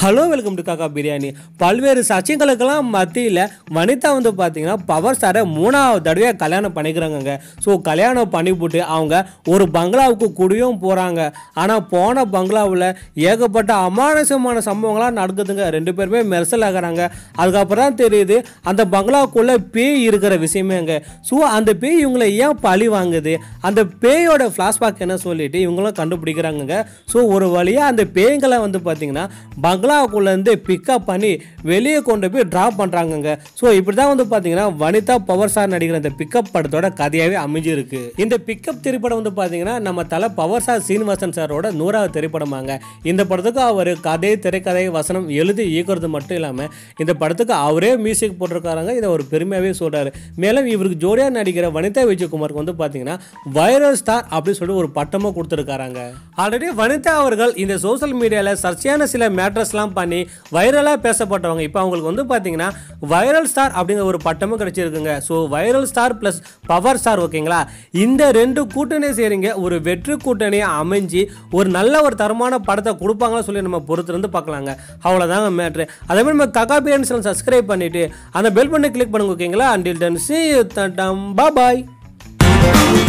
hello welcome to காக்கா பிரியாணி பல்வேறு சச்சியங்களுக்கெல்லாம் மத்தியில் வனிதா வந்து பார்த்தீங்கன்னா பவர் ஸ்டாரை மூணாவது தடவையாக கல்யாணம் பண்ணிக்கிறாங்கங்க ஸோ கல்யாணம் பண்ணி போட்டு அவங்க ஒரு பங்களாவுக்கு குடியும் போகிறாங்க ஆனால் போன பங்களாவில் ஏகப்பட்ட அமானுஷமான சம்பவங்களாக நடக்குதுங்க ரெண்டு பேருமே மெர்சல் ஆகிறாங்க அதுக்கப்புறம் தான் தெரியுது அந்த பங்களாவுக்குள்ளே பேய் இருக்கிற விஷயமேங்க ஸோ அந்த பேய் இவங்களை ஏன் பழி வாங்குது அந்த பேயோட ஃப்ளாஷ்பேக் என்ன சொல்லிட்டு இவங்களும் கண்டுபிடிக்கிறாங்கங்க ஸோ ஒரு வழியாக அந்த பேய்களை வந்து பார்த்தீங்கன்னா பங்களா பங்களாவுக்குள்ளேருந்து பிக்கப் பண்ணி வெளியே கொண்டு போய் ட்ராப் பண்ணுறாங்கங்க ஸோ இப்படி தான் வந்து பார்த்தீங்கன்னா வனிதா பவர் சார் நடிக்கிற இந்த பிக்கப் படத்தோட கதையாகவே அமைஞ்சிருக்கு இந்த பிக்கப் திரைப்படம் வந்து பார்த்தீங்கன்னா நம்ம தலை பவர் சார் சீனிவாசன் சாரோட நூறாவது திரைப்படமாங்க இந்த படத்துக்கு அவர் கதை திரைக்கதை வசனம் எழுதி இயக்குறது மட்டும் இல்லாமல் இந்த படத்துக்கு அவரே மியூசிக் போட்டிருக்காருங்க இதை ஒரு பெருமையாகவே சொல்கிறாரு மேலும் இவருக்கு ஜோடியாக நடிக்கிற வனிதா விஜயகுமாருக்கு வந்து பார்த்தீங்கன்னா வைரல் ஸ்டார் அப்படின்னு சொல்லிட்டு ஒரு பட்டமும் கொடுத்துருக்காராங்க ஆல்ரெடி வனிதா அவர்கள் இந்த சோசியல் மீடியாவில் சர்ச்சையான சில மேட்டர்ஸ்லாம் டான்ஸ்லாம் பண்ணி வைரலாக பேசப்பட்டவங்க இப்போ அவங்களுக்கு வந்து பார்த்தீங்கன்னா வைரல் ஸ்டார் அப்படிங்கிற ஒரு பட்டமும் கிடச்சிருக்குங்க so viral star plus power star ஓகேங்களா இந்த ரெண்டு கூட்டணி சரிங்க ஒரு வெற்றி கூட்டணியை அமைஞ்சு ஒரு நல்ல ஒரு தரமான படத்தை கொடுப்பாங்கன்னு சொல்லி நம்ம பொறுத்திருந்து பார்க்கலாங்க அவ்வளோதாங்க மேட்ரு அதே மாதிரி நம்ம கக்கா பிஎன்ஸ்லாம் சப்ஸ்கிரைப் பண்ணிவிட்டு அந்த பெல் பண்ணி கிளிக் பண்ணுங்க ஓகேங்களா அண்டில் பா பாய்